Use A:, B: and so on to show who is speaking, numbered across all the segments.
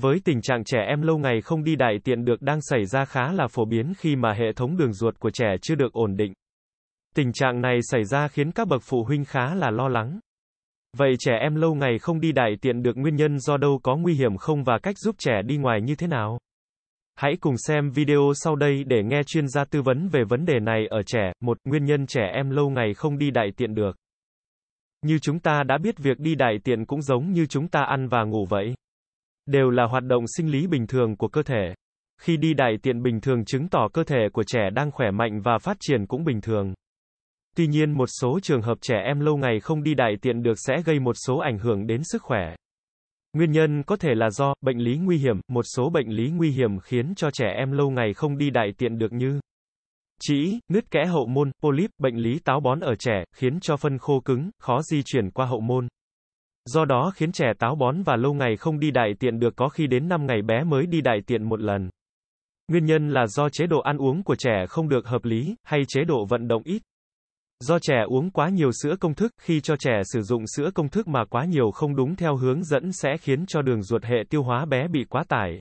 A: Với tình trạng trẻ em lâu ngày không đi đại tiện được đang xảy ra khá là phổ biến khi mà hệ thống đường ruột của trẻ chưa được ổn định. Tình trạng này xảy ra khiến các bậc phụ huynh khá là lo lắng. Vậy trẻ em lâu ngày không đi đại tiện được nguyên nhân do đâu có nguy hiểm không và cách giúp trẻ đi ngoài như thế nào? Hãy cùng xem video sau đây để nghe chuyên gia tư vấn về vấn đề này ở trẻ. Một nguyên nhân trẻ em lâu ngày không đi đại tiện được. Như chúng ta đã biết việc đi đại tiện cũng giống như chúng ta ăn và ngủ vậy. Đều là hoạt động sinh lý bình thường của cơ thể. Khi đi đại tiện bình thường chứng tỏ cơ thể của trẻ đang khỏe mạnh và phát triển cũng bình thường. Tuy nhiên một số trường hợp trẻ em lâu ngày không đi đại tiện được sẽ gây một số ảnh hưởng đến sức khỏe. Nguyên nhân có thể là do bệnh lý nguy hiểm, một số bệnh lý nguy hiểm khiến cho trẻ em lâu ngày không đi đại tiện được như trĩ, nứt kẽ hậu môn, polyp, bệnh lý táo bón ở trẻ, khiến cho phân khô cứng, khó di chuyển qua hậu môn. Do đó khiến trẻ táo bón và lâu ngày không đi đại tiện được có khi đến 5 ngày bé mới đi đại tiện một lần. Nguyên nhân là do chế độ ăn uống của trẻ không được hợp lý, hay chế độ vận động ít. Do trẻ uống quá nhiều sữa công thức, khi cho trẻ sử dụng sữa công thức mà quá nhiều không đúng theo hướng dẫn sẽ khiến cho đường ruột hệ tiêu hóa bé bị quá tải.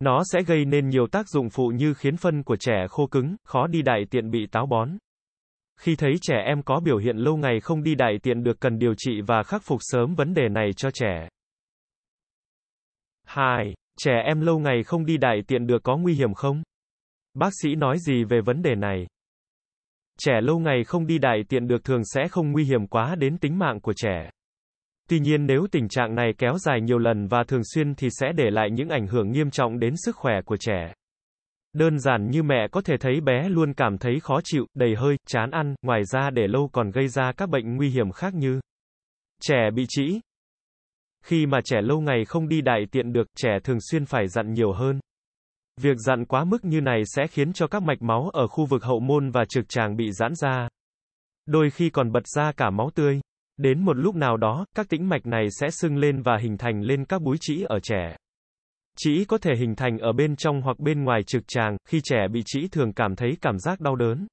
A: Nó sẽ gây nên nhiều tác dụng phụ như khiến phân của trẻ khô cứng, khó đi đại tiện bị táo bón. Khi thấy trẻ em có biểu hiện lâu ngày không đi đại tiện được cần điều trị và khắc phục sớm vấn đề này cho trẻ. 2. Trẻ em lâu ngày không đi đại tiện được có nguy hiểm không? Bác sĩ nói gì về vấn đề này? Trẻ lâu ngày không đi đại tiện được thường sẽ không nguy hiểm quá đến tính mạng của trẻ. Tuy nhiên nếu tình trạng này kéo dài nhiều lần và thường xuyên thì sẽ để lại những ảnh hưởng nghiêm trọng đến sức khỏe của trẻ. Đơn giản như mẹ có thể thấy bé luôn cảm thấy khó chịu, đầy hơi, chán ăn, ngoài ra để lâu còn gây ra các bệnh nguy hiểm khác như trẻ bị trĩ. Khi mà trẻ lâu ngày không đi đại tiện được, trẻ thường xuyên phải dặn nhiều hơn. Việc dặn quá mức như này sẽ khiến cho các mạch máu ở khu vực hậu môn và trực tràng bị giãn ra. Đôi khi còn bật ra cả máu tươi. Đến một lúc nào đó, các tĩnh mạch này sẽ sưng lên và hình thành lên các búi trĩ ở trẻ. Trĩ có thể hình thành ở bên trong hoặc bên ngoài trực tràng, khi trẻ bị trĩ thường cảm thấy cảm giác đau đớn,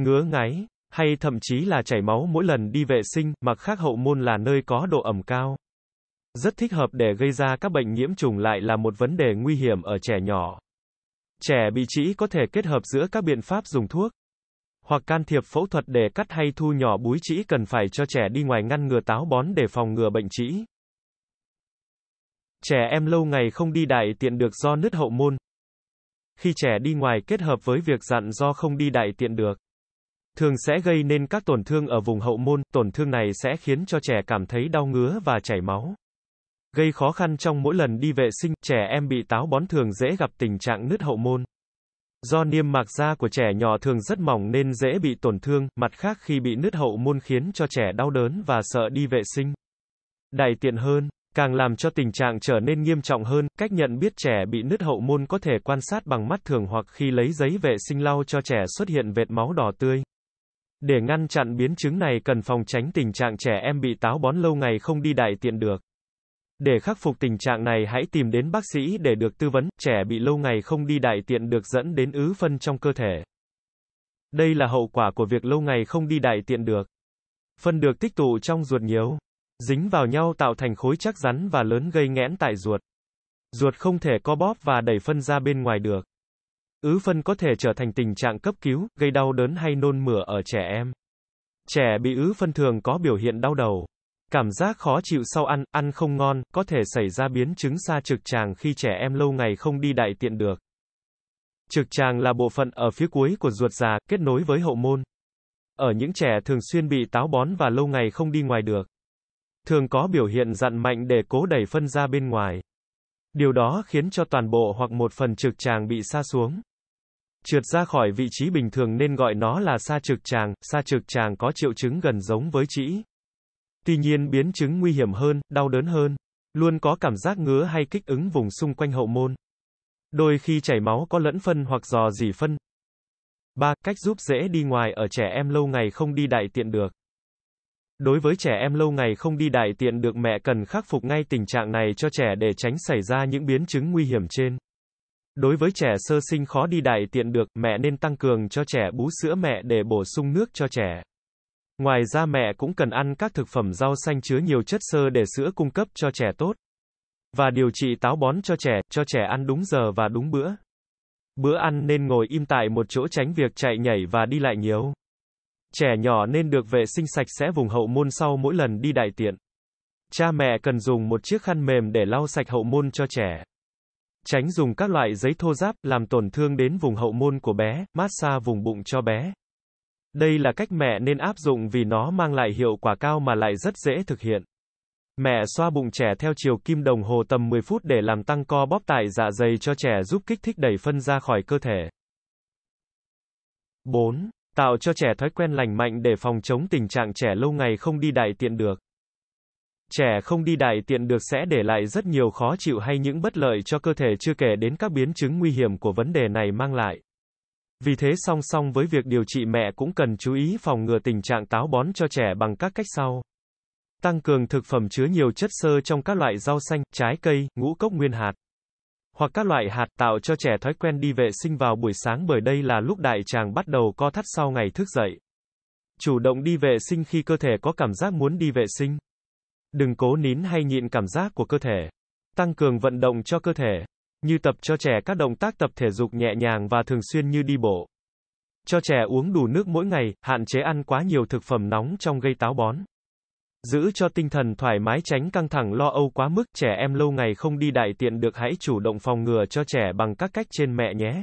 A: ngứa ngáy, hay thậm chí là chảy máu mỗi lần đi vệ sinh, mặc khác hậu môn là nơi có độ ẩm cao. Rất thích hợp để gây ra các bệnh nhiễm trùng lại là một vấn đề nguy hiểm ở trẻ nhỏ. Trẻ bị trĩ có thể kết hợp giữa các biện pháp dùng thuốc hoặc can thiệp phẫu thuật để cắt hay thu nhỏ búi trĩ cần phải cho trẻ đi ngoài ngăn ngừa táo bón để phòng ngừa bệnh trĩ. Trẻ em lâu ngày không đi đại tiện được do nứt hậu môn. Khi trẻ đi ngoài kết hợp với việc dặn do không đi đại tiện được, thường sẽ gây nên các tổn thương ở vùng hậu môn, tổn thương này sẽ khiến cho trẻ cảm thấy đau ngứa và chảy máu gây khó khăn trong mỗi lần đi vệ sinh, trẻ em bị táo bón thường dễ gặp tình trạng nứt hậu môn. Do niêm mạc da của trẻ nhỏ thường rất mỏng nên dễ bị tổn thương, mặt khác khi bị nứt hậu môn khiến cho trẻ đau đớn và sợ đi vệ sinh. Đại tiện hơn, càng làm cho tình trạng trở nên nghiêm trọng hơn, cách nhận biết trẻ bị nứt hậu môn có thể quan sát bằng mắt thường hoặc khi lấy giấy vệ sinh lau cho trẻ xuất hiện vệt máu đỏ tươi. Để ngăn chặn biến chứng này cần phòng tránh tình trạng trẻ em bị táo bón lâu ngày không đi đại tiện được. Để khắc phục tình trạng này hãy tìm đến bác sĩ để được tư vấn, trẻ bị lâu ngày không đi đại tiện được dẫn đến ứ phân trong cơ thể. Đây là hậu quả của việc lâu ngày không đi đại tiện được. Phân được tích tụ trong ruột nhiều, dính vào nhau tạo thành khối chắc rắn và lớn gây nghẽn tại ruột. Ruột không thể co bóp và đẩy phân ra bên ngoài được. Ứ phân có thể trở thành tình trạng cấp cứu, gây đau đớn hay nôn mửa ở trẻ em. Trẻ bị ứ phân thường có biểu hiện đau đầu, Cảm giác khó chịu sau ăn, ăn không ngon, có thể xảy ra biến chứng sa trực tràng khi trẻ em lâu ngày không đi đại tiện được. Trực tràng là bộ phận ở phía cuối của ruột già, kết nối với hậu môn. Ở những trẻ thường xuyên bị táo bón và lâu ngày không đi ngoài được. Thường có biểu hiện dặn mạnh để cố đẩy phân ra bên ngoài. Điều đó khiến cho toàn bộ hoặc một phần trực tràng bị sa xuống. Trượt ra khỏi vị trí bình thường nên gọi nó là sa trực tràng, sa trực tràng có triệu chứng gần giống với trĩ. Tuy nhiên biến chứng nguy hiểm hơn, đau đớn hơn, luôn có cảm giác ngứa hay kích ứng vùng xung quanh hậu môn. Đôi khi chảy máu có lẫn phân hoặc dò dỉ phân. 3. Cách giúp dễ đi ngoài ở trẻ em lâu ngày không đi đại tiện được. Đối với trẻ em lâu ngày không đi đại tiện được mẹ cần khắc phục ngay tình trạng này cho trẻ để tránh xảy ra những biến chứng nguy hiểm trên. Đối với trẻ sơ sinh khó đi đại tiện được, mẹ nên tăng cường cho trẻ bú sữa mẹ để bổ sung nước cho trẻ. Ngoài ra mẹ cũng cần ăn các thực phẩm rau xanh chứa nhiều chất xơ để sữa cung cấp cho trẻ tốt. Và điều trị táo bón cho trẻ, cho trẻ ăn đúng giờ và đúng bữa. Bữa ăn nên ngồi im tại một chỗ tránh việc chạy nhảy và đi lại nhiều. Trẻ nhỏ nên được vệ sinh sạch sẽ vùng hậu môn sau mỗi lần đi đại tiện. Cha mẹ cần dùng một chiếc khăn mềm để lau sạch hậu môn cho trẻ. Tránh dùng các loại giấy thô ráp làm tổn thương đến vùng hậu môn của bé, massage vùng bụng cho bé. Đây là cách mẹ nên áp dụng vì nó mang lại hiệu quả cao mà lại rất dễ thực hiện. Mẹ xoa bụng trẻ theo chiều kim đồng hồ tầm 10 phút để làm tăng co bóp tại dạ dày cho trẻ giúp kích thích đẩy phân ra khỏi cơ thể. 4. Tạo cho trẻ thói quen lành mạnh để phòng chống tình trạng trẻ lâu ngày không đi đại tiện được. Trẻ không đi đại tiện được sẽ để lại rất nhiều khó chịu hay những bất lợi cho cơ thể chưa kể đến các biến chứng nguy hiểm của vấn đề này mang lại. Vì thế song song với việc điều trị mẹ cũng cần chú ý phòng ngừa tình trạng táo bón cho trẻ bằng các cách sau. Tăng cường thực phẩm chứa nhiều chất xơ trong các loại rau xanh, trái cây, ngũ cốc nguyên hạt. Hoặc các loại hạt tạo cho trẻ thói quen đi vệ sinh vào buổi sáng bởi đây là lúc đại tràng bắt đầu co thắt sau ngày thức dậy. Chủ động đi vệ sinh khi cơ thể có cảm giác muốn đi vệ sinh. Đừng cố nín hay nhịn cảm giác của cơ thể. Tăng cường vận động cho cơ thể như tập cho trẻ các động tác tập thể dục nhẹ nhàng và thường xuyên như đi bộ. Cho trẻ uống đủ nước mỗi ngày, hạn chế ăn quá nhiều thực phẩm nóng trong gây táo bón. Giữ cho tinh thần thoải mái tránh căng thẳng lo âu quá mức, trẻ em lâu ngày không đi đại tiện được hãy chủ động phòng ngừa cho trẻ bằng các cách trên mẹ nhé.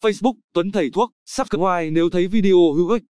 A: Facebook, Tuấn Thầy Thuốc, subscribe nếu thấy video hữu ích.